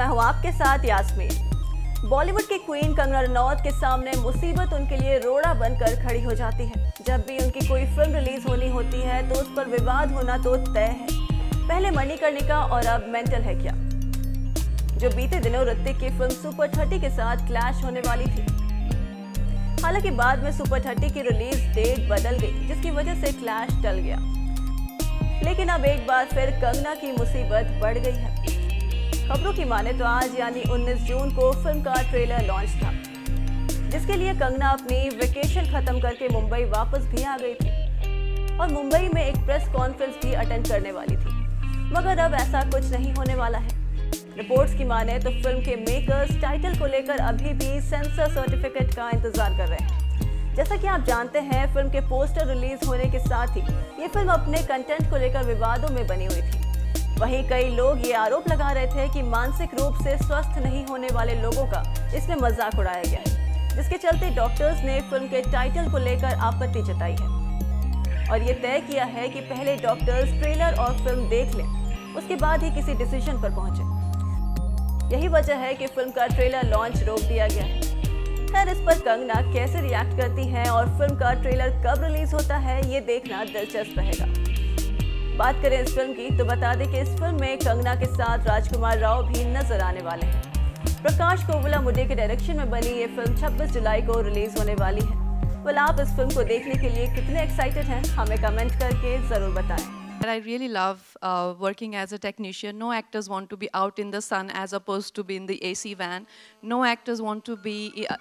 मैं हूं आपके साथ यास्मीन बॉलीवुड की क्वीन कंगना रनौत के सामने मुसीबत उनके लिए रोड़ा बनकर खड़ी हो जाती है जब भी उनकी कोई फिल्म रिलीज होनी होती है तो उस पर विवाद होना तो तय है पहले मणिकर्णिका और अब मेंटल है क्या जो बीते दिनों ऋतिक की फिल्म सुपर थर्टी के साथ क्लैश होने वाली थी हालांकि बाद में सुपर थर्टी की रिलीज डेट बदल गई जिसकी वजह से क्लैश टल गया लेकिन अब एक बार फिर कंगना की मुसीबत बढ़ गई है खबरों की माने तो आज यानी 19 जून को फिल्म का ट्रेलर लॉन्च था जिसके लिए कंगना अपनी वेकेशन खत्म करके मुंबई वापस भी आ गई थी और मुंबई में एक प्रेस कॉन्फ्रेंस भी अटेंड करने वाली थी मगर अब ऐसा कुछ नहीं होने वाला है रिपोर्ट्स की माने तो फिल्म के मेकर्स टाइटल को लेकर अभी भी सेंसर सर्टिफिकेट का इंतजार कर रहे हैं जैसा कि आप जानते हैं फिल्म के पोस्टर रिलीज होने के साथ ही ये फिल्म अपने कंटेंट को लेकर विवादों में बनी हुई थी वहीं कई लोग ये आरोप लगा रहे थे कि मानसिक रूप से स्वस्थ नहीं होने वाले लोगों का इसमें मजाक उड़ाया गया है जिसके चलते डॉक्टर्स ने फिल्म के टाइटल को लेकर आपत्ति जताई है और ये तय किया है कि पहले डॉक्टर्स ट्रेलर और फिल्म देख लें उसके बाद ही किसी डिसीजन पर पहुंचे यही वजह है कि फिल्म का ट्रेलर लॉन्च रोक दिया गया है खैर इस पर कंगना कैसे रिएक्ट करती हैं और फिल्म का ट्रेलर कब रिलीज होता है ये देखना दिलचस्प रहेगा बात करें इस फिल्म की तो बता दें कि इस फिल्म में कंगना के साथ राजकुमार राव भी नजर आने वाले हैं प्रकाश कोवला मुडे के डायरेक्शन में बनी ये फिल्म 26 जुलाई को रिलीज होने वाली है वो आप इस फिल्म को देखने के लिए कितने एक्साइटेड हैं हमें कमेंट करके ज़रूर बताएं I really love uh, working as a technician. No actors want to be out in the sun as opposed to be in the AC van. No actors want to be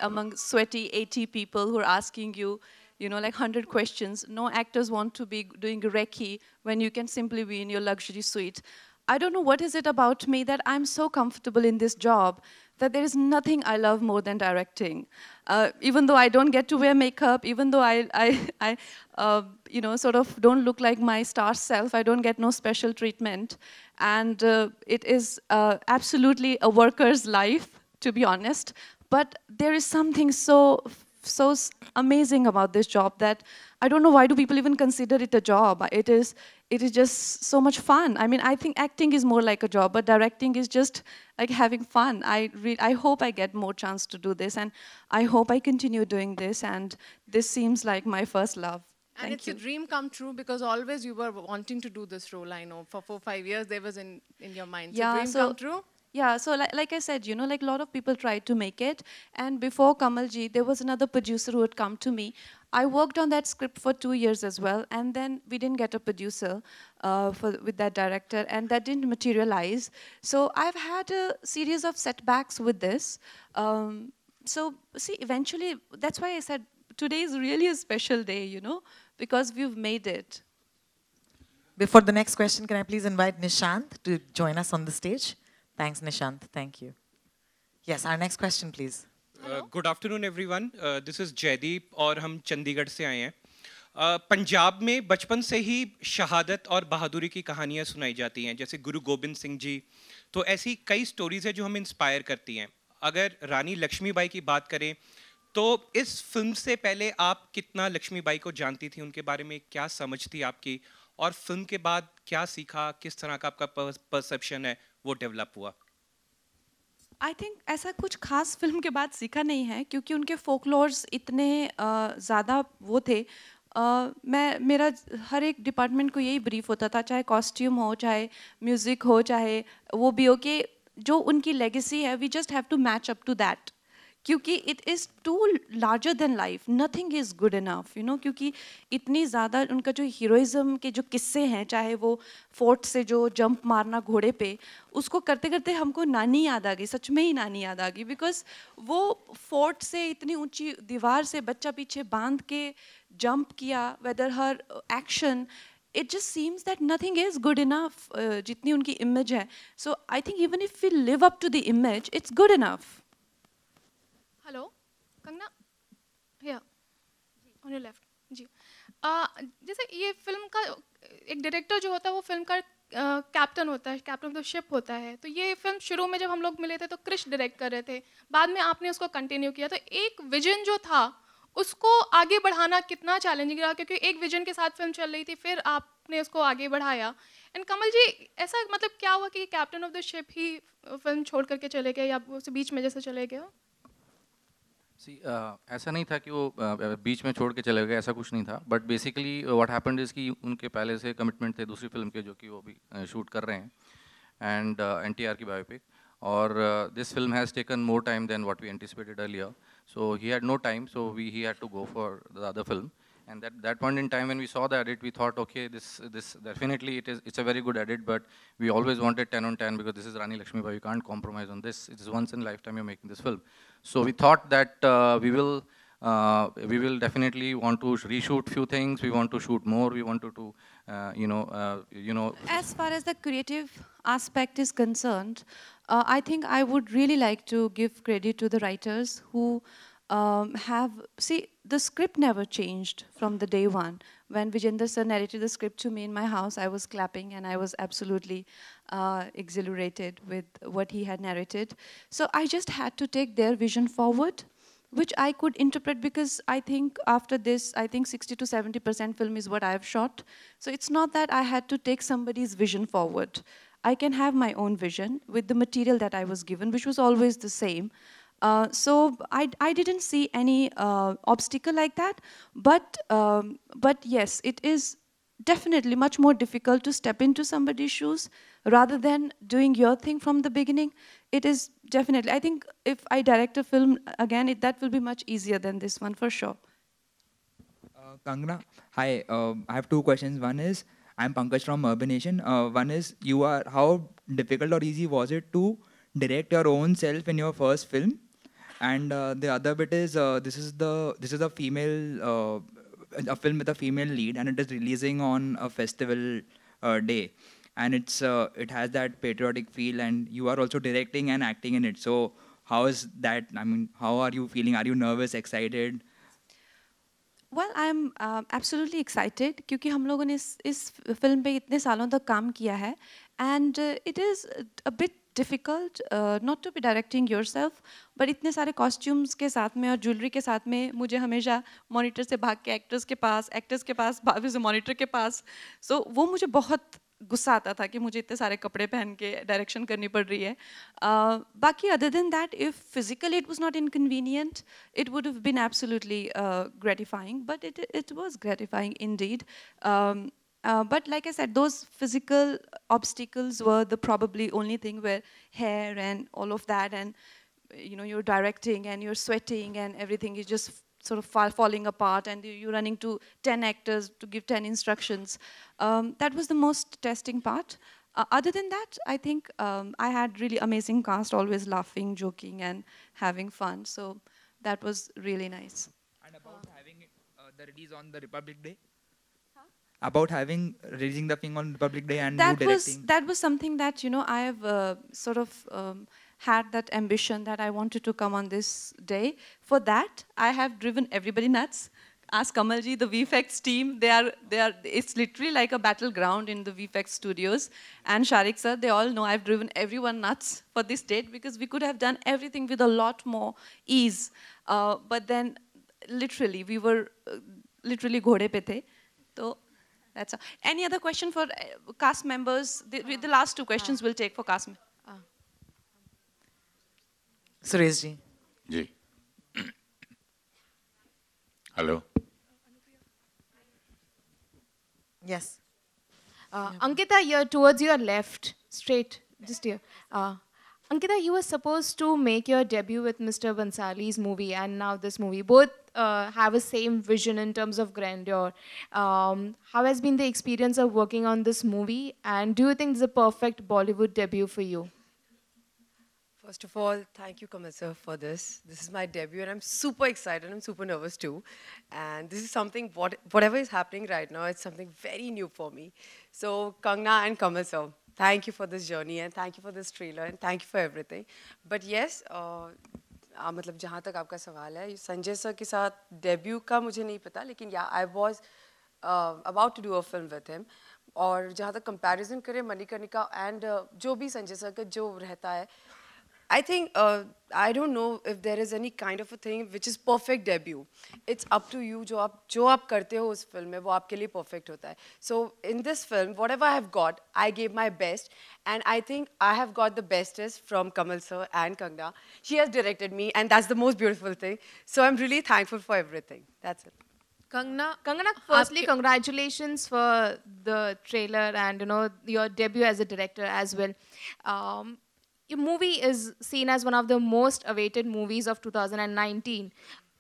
among sweaty 80 people who are asking you you know, like 100 questions. No actors want to be doing recce when you can simply be in your luxury suite. I don't know what is it about me that I'm so comfortable in this job that there is nothing I love more than directing. Uh, even though I don't get to wear makeup, even though I, I, I uh, you know, sort of don't look like my star self, I don't get no special treatment. And uh, it is uh, absolutely a worker's life, to be honest. But there is something so so amazing about this job that I don't know why do people even consider it a job. It is, it is just so much fun. I mean, I think acting is more like a job, but directing is just like having fun. I, I hope I get more chance to do this, and I hope I continue doing this, and this seems like my first love. Thank and it's you. a dream come true because always you were wanting to do this role. I know for four, five years there was in in your mind. Yeah, so, so yeah, so like, like, I said, you know, like a lot of people tried to make it. And before Kamalji, there was another producer who had come to me. I worked on that script for two years as well, and then we didn't get a producer uh, for, with that director, and that didn't materialize. So I've had a series of setbacks with this. Um, so see, eventually, that's why I said today is really a special day, you know, because we've made it. Before the next question, can I please invite Nishant to join us on the stage? Thanks, Nishant. Thank you. Yes, our next question, please. Uh, good afternoon, everyone. Uh, this is और and we are आए हैं uh, Punjab में बचपन से ही शहादत और बहादुरी की कहानियाँ सुनाई जाती हैं जैसे गुरु गोबिंद सिंह जी तो ऐसी कई स्टोरीज़ हैं जो हमें इंस्पायर करती हैं अगर रानी लक्ष्मीबाई की बात करें तो इस फिल्म से पहले आप कितना लक्ष्मीबाई को जानती थी उनके बारे में क्या समझ थी आपकी और फिल्म के बाद क्या सीखा किस तरह का आपका परसेप्शन है वो डेवलप हुआ आई थिंक ऐसा कुछ खास फिल्म के बाद सीखा नहीं है क्योंकि उनके फोकलोर्स इतने ज़्यादा वो थे Uh, मैं मेरा हर एक डिपार्टमेंट को यही ब्रीफ होता था चाहे कॉस्ट्यूम हो चाहे म्यूज़िक हो चाहे वो भी हो कि जो उनकी लेगेसी है we just have to match up to that क्योंकि it is too larger than life nothing is good enough you know क्योंकि इतनी ज़्यादा उनका जो हीरोइज़्म के जो किस्से हैं चाहे वो फोर्ट से जो जंप मारना घोड़े पे उसको करते करते हमको नानी याद आ गई सच में ही नानी याद आ गई बिकॉज वो फोर्ट से इतनी ऊंची दीवार से बच्चा पीछे बांध के जंप किया whether her action it just seems that nothing is good enough जितनी उनकी इमेज है so I think even if we live up to the image it's good enough hello Kangana या ऑन योर लेफ्ट जी जैसे ये film का एक director जो होता है वो फिल्म का कैप्टन uh, होता है कैप्टन ऑफ द शिप होता है तो ये फिल्म शुरू में जब हम लोग मिले थे तो क्रिश डायरेक्ट कर रहे थे बाद में आपने उसको कंटिन्यू किया तो एक विजन जो था उसको आगे बढ़ाना कितना चैलेंजिंग रहा क्योंकि एक विजन के साथ फिल्म चल रही थी फिर आपने उसको आगे बढ़ाया एंड कमल जी ऐसा मतलब क्या हुआ कि कैप्टन ऑफ द शिप ही फिल्म छोड़ करके चले गए या उस बीच में जैसे चले गए सी uh, ऐसा नहीं था कि वो uh, बीच में छोड़ के चले गए ऐसा कुछ नहीं था but basically what happened is कि उनके पहले से कमिटमेंट थे दूसरी फिल्म के जो कि वो अभी शूट uh, कर रहे हैं एंड एन टी आर की बायोपिक और this film has taken more time than what we anticipated earlier so he had no time so we he had to go for the other film And at that point in time when we saw the edit, we thought, okay, this, this definitely it is, it's a very good edit, but we always wanted 10 on 10 because this is Rani Lakshmibai, you can't compromise on this. It's once in a lifetime you're making this film. So we thought that uh, we will, uh, we will definitely want to reshoot few things, we want to shoot more, we wanted to, uh, you know, uh, you know. As far as the creative aspect is concerned, uh, I think I would really like to give credit to the writers who um, have, see, the script never changed from the day one. When Vijender sir narrated the script to me in my house, I was clapping and I was absolutely uh, exhilarated with what he had narrated. So I just had to take their vision forward which I could interpret because I think after this, I think 60 to 70% film is what I have shot. So it's not that I had to take somebody's vision forward. I can have my own vision with the material that I was given, which was always the same. Uh, so I, I didn't see any uh, obstacle like that, but, um, but yes, it is definitely much more difficult to step into somebody's shoes rather than doing your thing from the beginning. It is definitely, I think if I direct a film again, it, that will be much easier than this one for sure. Uh, Kangana, hi, uh, I have two questions. One is, I'm Pankaj from Urban Nation. Uh, one is, you are, how difficult or easy was it to direct your own self in your first film? And uh, the other bit is uh, this is the this is a female uh, a film with a female lead, and it is releasing on a festival day and it's uh, it has that patriotic feel and you are also directing and acting in it so how is that i mean how are you feeling are you nervous excited well I am absolutely excited क्योंकि हम लोगों ने इस इस film पे इतने सालों तक काम किया है and difficult uh, not to be directing yourself but इतने सारे costumes के साथ में और jewelry के साथ में मुझे हमेशा monitor से भाग के actors के पास actors के पास भाभी से monitor के पास so वो मुझे बहुत गुस्सा आता था कि मुझे इतने सारे कपड़े पहन के डायरेक्शन करनी पड़ रही है uh, बाकी other than that if physically it was not inconvenient it would have been absolutely gratifying but it it was gratifying deed Uh, but like I said, those physical obstacles were the probably only thing where hair and all of that, and you know, you're directing and you're sweating and everything is just sort of fall, falling apart, and you're running to 10 actors to give 10 instructions. Um, that was the most testing part. Uh, other than that, I think um, I had really amazing cast, always laughing, joking, and having fun. So that was really nice. And about having uh, the release on the Republic Day about having raising the thing on Republic Day and that was that was something that you know I have uh, sort of um, had that ambition that I wanted to come on this day. For that, I have driven everybody nuts. Ask Kamalji, the VFX team. They are they are. It's literally like a battleground in the VFX studios. And Sharik sir, they all know I've driven everyone nuts for this date because we could have done everything with a lot more ease. Uh, but then, literally, we were uh, literally ghode pe the. So that's all. Any other question for uh, cast members? The, uh, the last two questions uh, we'll take for cast members. Uh. Ah. Suresh ji. ji. Hello. Yes. Uh, Ankita, towards your left, straight, just here. Uh, Ankita, you were supposed to make your debut with Mr. Bansali's movie and now this movie. Both uh, have a same vision in terms of grandeur. Um, how has been the experience of working on this movie? And do you think it's a perfect Bollywood debut for you? First of all, thank you, Kamal sir, for this. This is my debut, and I'm super excited. I'm super nervous too. And this is something, what, whatever is happening right now, it's something very new for me. So, Kangna and Kamal sir, thank you for this journey and thank you for this trailer and thank you for everything. But yes, uh, मतलब जहाँ तक आपका सवाल है Sanjay sir के साथ debut का मुझे नहीं पता लेकिन yeah I was about to do a film with him और जहाँ तक कंपेरिजन करें मणिकर्णिका एंड uh, जो भी संजय सर का जो रहता है I think, uh, I don't know if there is any kind of a thing which is perfect debut. It's up to you, जो आप जो आप करते हो उस फिल्म में वो आपके लिए perfect होता है. So in this film, whatever I have got, I gave my best, and I think I have got the bestest from Kamal sir and Kangna. She has directed me, and that's the most beautiful thing. So I'm really thankful for everything. That's it. Kangna, Kangana, firstly, congratulations for the trailer and you know your debut as a director as well. Um, movie is seen as one of the most awaited movies of 2019.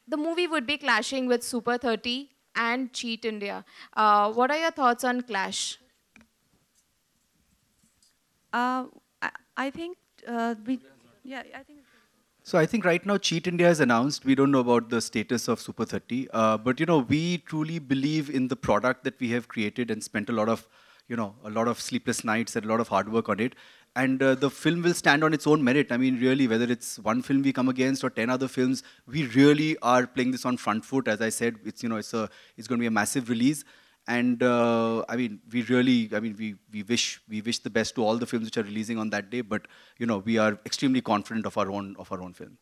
The movie would be clashing with Super 30 and Cheat India. Uh, what are your thoughts on clash? Uh, I, I, think uh, we, yeah, I think. So I think right now Cheat India has announced, we don't know about the status of Super 30, uh, but you know, we truly believe in the product that we have created and spent a lot of, you know, a lot of sleepless nights and a lot of hard work on it and uh, the film will stand on its own merit. I mean, really, whether it's one film we come against or ten other films, we really are playing this on front foot. As I said, it's you know, it's a, it's going to be a massive release, and uh, I mean, we really, I mean, we we wish we wish the best to all the films which are releasing on that day. But you know, we are extremely confident of our own of our own film.